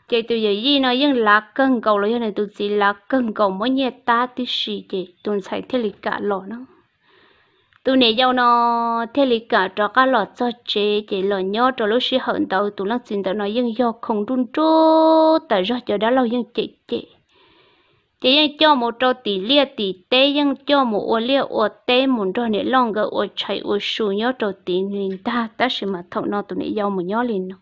chị tôi giờ gì nó yên là cân cầu lo này tôi chỉ là cân cầu mỗi nhà ta tí xì chị tụi xài thế lịch cả lọ nó tôi này giàu nó thế lịch cả cho cả lọ cho chị chị lọ nhớ cho lúc xí hận tàu tụi nó xin tao nó yên do không trung chỗ tại do cho đã lâu yên chị chị chị yên cho một trâu tỷ lệ tỷ tế, yên cho một ô lia ô tế, muốn cho này long cái, ô chạy ô sủi, nhớ trâu tỷ người ta ta sẽ mà thọ nó tụi này giàu một nhớ liền nó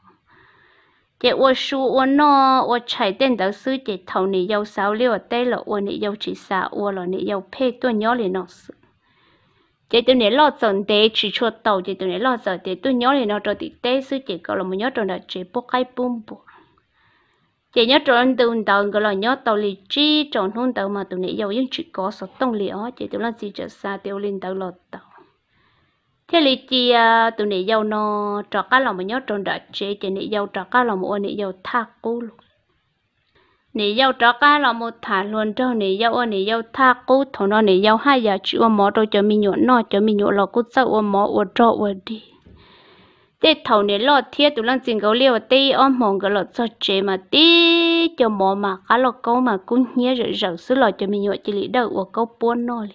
chị ô su ô nó ô chạy tên đó sư chị thầu nị dâu sáu liu ở tây là ô nị dâu chỉ sa, ô là nị dâu phê tua nhỏ liền nó sư chị tụi nị lo dần tế chỉ cho tàu chị tụi nị lo dần tế tua nhỏ liền nó cho tị tê sư chị có là một nhỏ trong đó chị bố cái bùm bùm chị nhớ trong tụi tàu có là nhớ tàu lì chi trong hôn tàu mà tụi nị dâu yên chỉ có số tông liền chị tụi nó chỉ cho sa tiêu lên tàu lọt tàu thế lý chị à, tụi nị dâu nó trò cá lòng mà nhớ tròn đợi chế chế nị dâu trò cá lòng mà nị dâu tha cú luôn nị dâu trọ cá lòng một thả luôn cho nị dâu nị dâu tha cú thằng nó nị dâu hai giờ chịu mỏ rồi cho mình nhộn nó cho mình nhộn lò cú sau mỏ uo trọ uo đi thế thầu nị lọ thiết tụi lăng chỉnh gấu liều tê ôm mòn cái lọ cho chế mà tê cho mỏ mà cá lọ câu mà cũng nhớ rồi rầu xứ lọ cho mình nhộn chỉ lý đầu uo câu buôn nó liền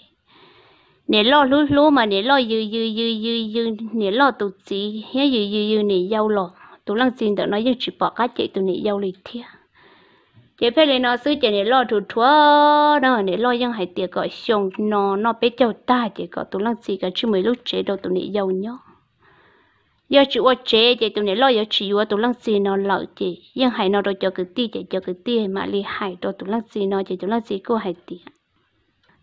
nè lo lú lú mà nè lo dư dư dư dư dư nè lo tụ chỉ hết dư dư dư nè dâu lo tụ lăng xin tự nói dư chỉ bỏ cá chạy tụ nè dâu lì thia chế phải lấy nó xứ chế nè lo thua thua nó nè lo dân hải tiệc gọi xong nó nó bé cháu ta chế gọi tụ lăng xin cái chữ mấy lúc chế đâu tụ nè dâu nhó giờ chữ ở chế chế tụ nè lo giờ chịu ở tụ lăng xin nó lợ chế dân hải nó rồi cho cái ti chế cho cái ti mà li hải rồi tụ lăng xin nó chế tụ lăng xin cô hải tiệc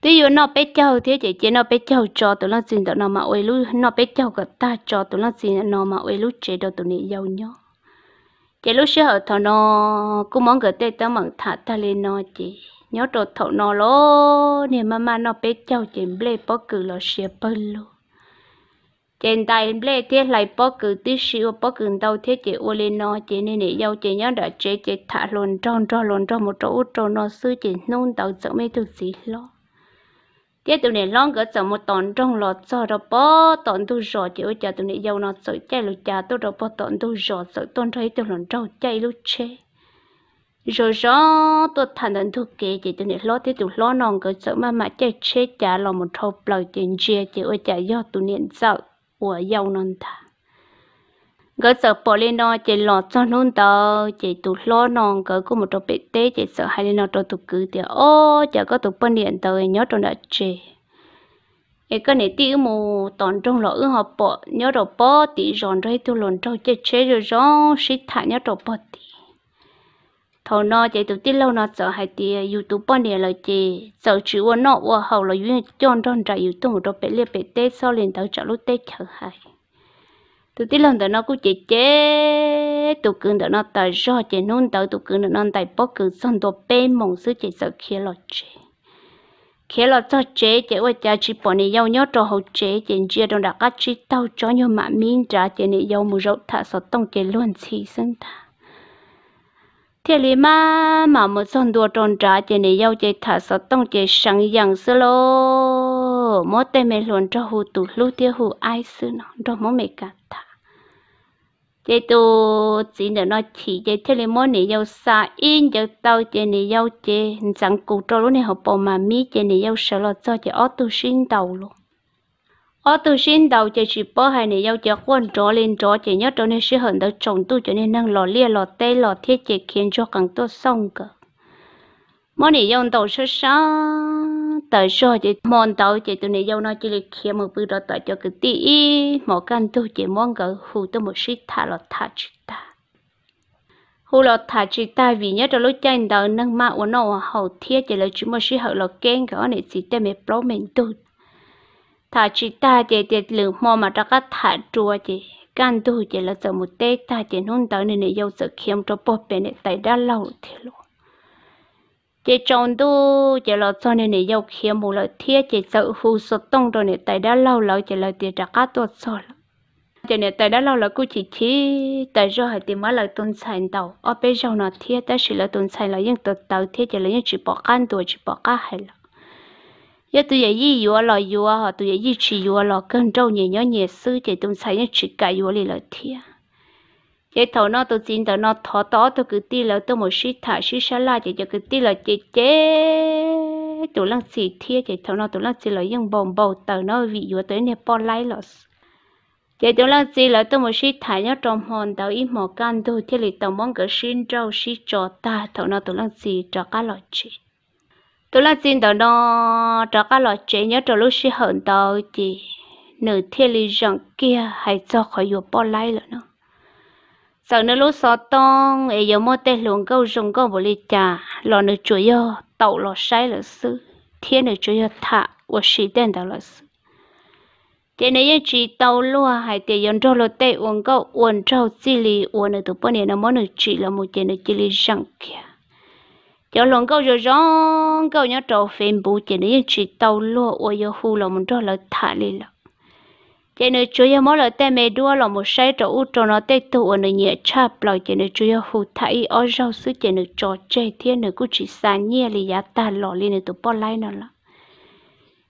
tí dụ nó bé cháu thế chị chị nó bé cháu cho tụi nó xin tụi nó mà ôi lúc nó bé cháu gặp ta cho tụi nó xin nó mà ôi lúc chị đâu tụi nó giàu nhó chị lúc xưa thọ nó cũng mong gửi tê tao mong thả ta lên nó chị nhớ đồ thọ nó lô nè mama nó bé cháu chị ble bó cử lo xìa bơ lô trên tay ble thế lại bó cử tí xíu bó cử đâu thế chị ô lên nó chị nên nè giàu chị nhớ đã chị chị thả luôn tròn tròn luôn tròn một chỗ tròn nó sư chị nôn tàu sợ mấy thứ gì lo tiếp tụi này long gỡ sợ một tòn trong lọt sợ đó bó tòn tu rọ chỉ ôi cha tụi này giàu nó sợ chạy lúc cha tôi đó bó tòn tu rọ sợ tôn thấy tụi lần trâu chạy lúc chê rồi rõ tôi thành thần thu kê chị tụi này lót tiếp tụi lo non gỡ sợ mà mà chạy chê cha lo một thâu lời tiền chia chỉ ôi cha do tụi này sợ của giàu non thà gỡ sợ bỏ lên nó chỉ lọt cho nôn tờ chỉ tụ lo nòng gỡ có một trò bể tế chỉ sợ hai lên nó trò tụ cứ thì ô chả có tụ bên điện tờ nhớ trong đã chê cái cái này tiêu mù toàn trong lỗ họ bỏ nhớ đồ bỏ tí ròn rơi tụ lồn trâu chơi chế rồi rong xịt thả nhớ đồ bỏ tí thầu nó chạy tụ tí lâu nó sợ hai tí youtube bên điện là chỉ sợ chữ chịu nó ở hậu là duyên chọn trong trại youtube một trò bể liệt bể tế sau liền tao chả lúc tế chờ hai tụi tí lần đó nó cũng chế chế tụi cưng đó nó tại do chế nôn tới tụi cưng nó tại bóc cưng xong đồ bê mộng sư chế sợ khía lọ chế khía lọ cho chế chế qua cha chỉ bỏ này giàu nhớ cho hậu chế chế chia đồng đã cắt chỉ tao cho nhau mà miên trả chế này giàu mù rậu thả sọt tông chế luôn chỉ sinh thả thế lý mà mà một son đua tròn trả chế này giàu chơi thả sọt tông chế sáng dạng sư lô mỗi tên mẹ luôn cho hù tụ lưu tiêu hù ai sư nó rồi mỗi mẹ cả thả chế tu chỉ để nó chỉ chế thế là mỗi ngày giàu xa in giàu tàu chế này giàu chế rằng cụ trâu luôn này họ bỏ mà mi chế này giàu sợ là cho chế ở tu sinh đầu luôn ở tu sinh đầu chế chỉ bỏ hai này giàu chế quan trò lên trò chế nhớ trò này sẽ hưởng được trọng tu cho nên năng lò lia lò tê lò thiết chế khiến cho càng tốt xong cơ món này dùng tàu sơ sơ tờ sơ chỉ món tàu chỉ tụi này dùng nó chỉ là khi một bữa đó tại cho cái tí một căn tu chỉ mong gỡ hù tôi một sĩ thà lọt thà chị ta hù lọt thà chị ta vì nhớ trong lúc chân đầu nâng mạ của nó hậu thiết chỉ là chỉ một sĩ hậu lọt kén cái này chỉ tên mẹ bảo mình tu thà chị ta chỉ chỉ lượng mò mà ra các thà chùa chỉ căn tu chỉ là giờ một tê ta chỉ nôn tàu này này dùng sự khiêm cho bố bên này tại đã lâu thế luôn chị chồng tu chị lo cho nên này yêu khi mù lợi thiết chị sợ phụ sốt tông rồi này tại đã lâu lâu chị lợi tiền trả cá tuột rồi, chị này tại đã lâu lâu cô chỉ chỉ tại do hai tiền mới lợi tuần sai tàu ở bên dâu nó thiết ta chỉ lợi tuần sai là những tuột tàu thiết chị là những chỉ bỏ căn tuổi chỉ bỏ cá hay là giờ tụi dậy gì vừa lo vừa họ tụi dậy gì chỉ vừa lo cơn trâu nhẹ nhó nhẹ sư chị tuần sai những chỉ cái vừa lì lợi thiết chế thầu nó tôi xin thầu nó thọ tó tôi cứ ti là tôi một xí thả xí xá la chỉ cho cứ ti là chế chế tôi lăng xì thiê chế thầu nó tôi lăng xì là những bồng bầu tờ nó vị vừa tới nè po lái lọ chế tôi lăng xì là tôi một xí thả nhớ trong hồn tàu ít mỏ can tôi thế là tàu mong cái xin trâu xí trò ta thầu nó tôi lăng xì trò cá lọ chị tôi lăng xin tàu nó trò cá lọ chị nhớ trò lúc xí hận tàu chị nửa thiên lý rằng kia hay cho khỏi vừa po lái lọ nữa sau nữa lúc sáu tông ấy giờ mua tê luôn câu dùng câu bồ lì trà lò nữa chủ yếu tàu lò say là sư thiên nữa chủ yếu thả và sĩ đen đó là sư thế này chỉ tàu lúa hay tiền dân trâu lò tê uống câu uống trâu chỉ lì uống nữa tụ bữa này nó món chỉ là một chuyện nữa chỉ lì rằng kia cho luôn câu rồi rong câu nhớ trâu phim bù thế này chỉ tàu lúa uống giờ hù lò muốn trâu lò thả lì lò chỉ nên chú yêu mỗi lời tay mẹ đua là một sai trò u trò nó tay tụ ở nơi nhẹ chạp lại chỉ nên chú yêu phụ thảy ở rau sứ chỉ nên trò chơi thiên nơi cũng chỉ xa nhẹ lì giá ta lọ lên nơi tụ bỏ lại nó là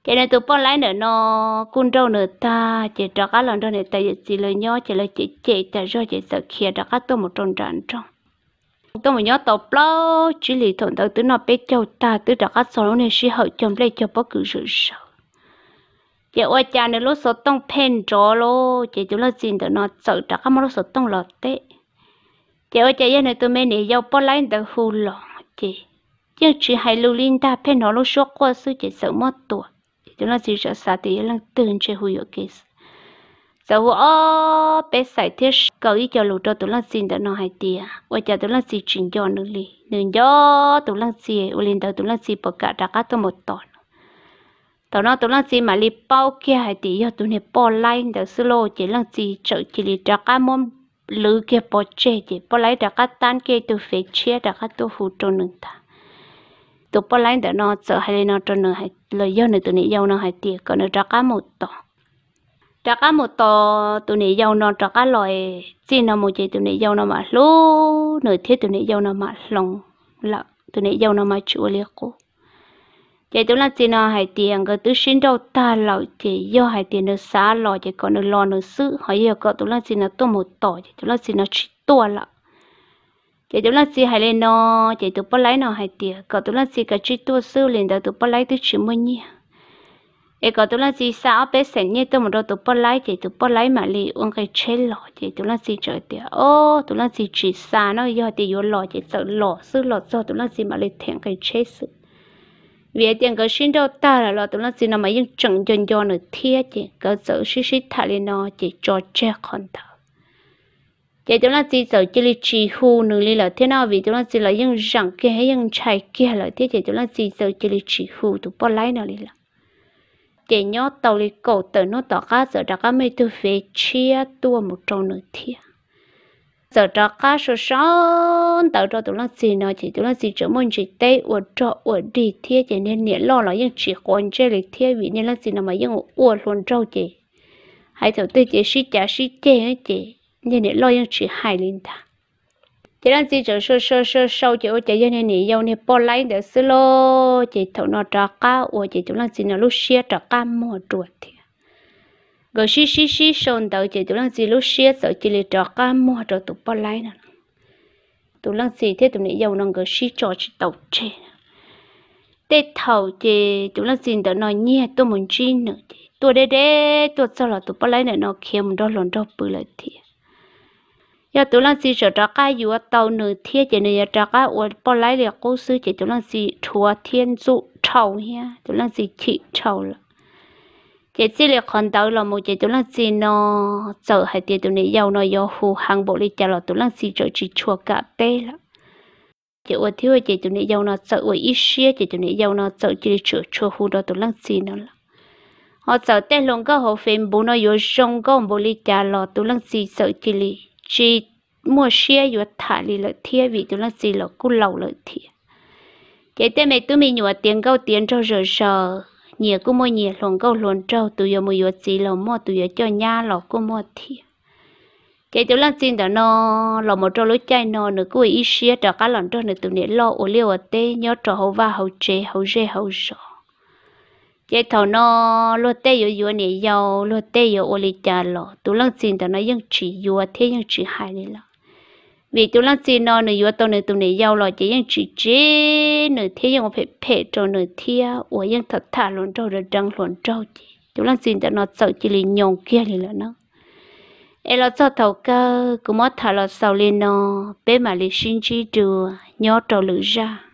chỉ nên tụ bỏ lại nữa nó cun đâu nữa ta chỉ cho các lần đó này ta chỉ lời nhó chỉ lời chỉ chỉ ta rau chỉ sợ kia trò các tôi một tròn tròn trong tôi một nhớ tập lo chỉ lì thuận tàu tứ nó bé châu ta tứ trò các sau này sẽ hậu chồng lấy cho bất cứ sự sao chị ôi cha nếu lúc số tông phen tró lô chị chú lo xin tụi nó sợ chắc không lúc số tông lọt tê chị ôi cha giờ này tôi mình để dâu bỏ lại tờ hù lọ chị chứ chỉ hay lưu linh ta phen nó lúc số qua sư chị sợ mất tuổi chị chú lo xin sợ sao thì lần từng chơi hù yok kia sau đó bé sai thiết cầu ý cho lũ cho tụi lăng xin tụi nó hai tia, ôi cha tụi lăng xin chuyện cho nữa đi đừng cho tụi lăng xin ôi lên đầu tụi lăng xin bỏ cả đã cắt tụi một tuần tao nói tao nói gì mà li bao kia hay thì giờ tụi này bỏ lại để xí lo chỉ lăng gì chợ chỉ li đặt cái món lư cái bỏ chê chỉ bỏ lại đặt cái tan cái tụi phải chia đặt cái tụi phụ trâu nương ta tụi bỏ lại để nó chợ hay nó trâu nương hay lời giờ này tụi này giàu nó hay tiền còn nó đặt cái một tọ đặt cái một tọ tụi này giàu nó đặt cái loại gì nó một chỉ tụi này giàu nó mà lú nửa thiết tụi này giàu nó mà lòng lợ tụi này giàu nó mà chịu liệt cô Dạ, chị tôi là chị nào hay tiền cái tôi sinh đâu ta lão chị do hay tiền nó xả lò chị còn nó lo nó sự hỏi giờ cậu tôi là chị nào tôi một tổ chị tôi là chị nào chỉ tổ là chị tôi là chị hay lên nó chị tôi bắt lấy nó hay tiền cậu tôi là chị cái chỉ tổ sự liền đó tôi bắt lấy tôi chỉ muốn nhỉ ấy cậu tôi là chị sao bé sảnh nhỉ tôi một đồ tôi bắt lấy chị tôi bắt lấy mà li uống cái chế lò chị tôi là chị trời tiền ô tôi là chị chỉ xa nó do thì vô lò chị sợ lò sự lò do tôi là chị mà li thèm cái chế sự vì tiền cái sinh đâu ta là lo tụi nó xin nó mấy những trận chân cho nữa thiệt chị cái sự xí xí thà lên nó chỉ cho che con thở chị tụi nó chỉ sợ chỉ là chỉ hu nữa li là thế nào vì tụi nó chỉ là những rằng kia hay những chạy kia là thế chỉ tụi nó chỉ sợ chỉ là chỉ hu tụi bỏ lái nào li là chị nhớ tàu li cổ tử nó tỏ cá sợ đã cá mấy tụi về chia tua một trong nữa thiệt giờ cho cá số són tàu cho tụi nó gì nó chỉ tụi nó gì chỗ mình chỉ tay, uổng cho uổng đi thiê chỉ nên nhẹ lo là nhưng chỉ còn chơi lịch thiê vì nên là gì nào mà nhưng uổng luôn trâu chị hay tụi tôi chỉ xí chả xí chê ấy chị nên nhẹ lo nhưng chỉ hài lên ta chỉ là gì chỗ số số số sâu chỉ ôi chị giờ nên nhẹ dâu nên bỏ lấy để xí lô chị tụi nó cho cá uổng chỉ tụi nó gì nào lúc xia cho cá mua chuột thì go shi shi shi son tàu chỉ tụ lăng gì lúc xia sợ chỉ lì trọ cá mua trọ tụ bao lái nè tụ lăng gì thế tụ này giàu năng go shi trọ chỉ tàu chê tê thầu chỉ tụ lăng gì đó nói nhẹ tụ muốn chi nữa tụ đê đê tụ sao là tụi bao lái nè nó kiếm đó lon đó bự lại thì giờ tụi lăng gì sợ trọ cá dù tàu nửa thiết chỉ này trọ cá uốn bao lái là cố sư chỉ tụi lăng gì thua thiên dụ chầu ha tụi lăng gì chỉ chầu là chị chỉ là con đâu là một chị tôi lăng gì nó ờ, sợ hay tiền tôi này giàu nó giàu hù hàng bộ đi chả là tôi lăng gì rồi chỉ chùa cả tê lắm chị ở thiếu chị tôi này giàu nó sợ ở ít xia chị tôi này giàu nó sợ chỉ chùa chùa hù đó tôi lăng gì nó lắm họ sợ tê luôn có họ phim bố nó yếu sông có bộ đi chả là tôi lăng gì sợ chỉ lì chỉ mua xe yếu thả đi là thiê vì tôi lăng gì là cú lâu lợi thiê chị tê mày tôi mình nhỏ tiền câu tiền cho rồi sợ nhẹ cũng mua nhẹ lồng câu lồng trâu tụi giờ mua giờ chỉ lồng mua tụi giờ cho nhà lò cũng mua thì cái tụi lần xin đó nó lò một trâu lối chạy nó nữa cũng ít xia cho cá lồng trâu nữa tụi nhẹ lo ổ liều ở tê nhớ trò hậu va hậu chế hậu rê hậu sọ cái thầu nó lo tê giờ giờ nhẹ giàu lo tê giờ ổ lì chả lò tụi lần xin đó nó vẫn chỉ giờ thế vẫn chỉ hai đấy lọ vì tôi lắc gì nó nửa yếu tôi nửa tôi nửa giàu rồi, chỉ những chỉ chế nửa thế những phải phải cho nửa thia ủa những thật thà luôn cho rồi trăng luôn cho chị tôi lắc gì cho nó sợ chỉ là nhon kia thì là nó em lo sợ thầu cơ cũng mất thà là sau lên nó bé mà lì sinh chi trừ nhớ trâu lử ra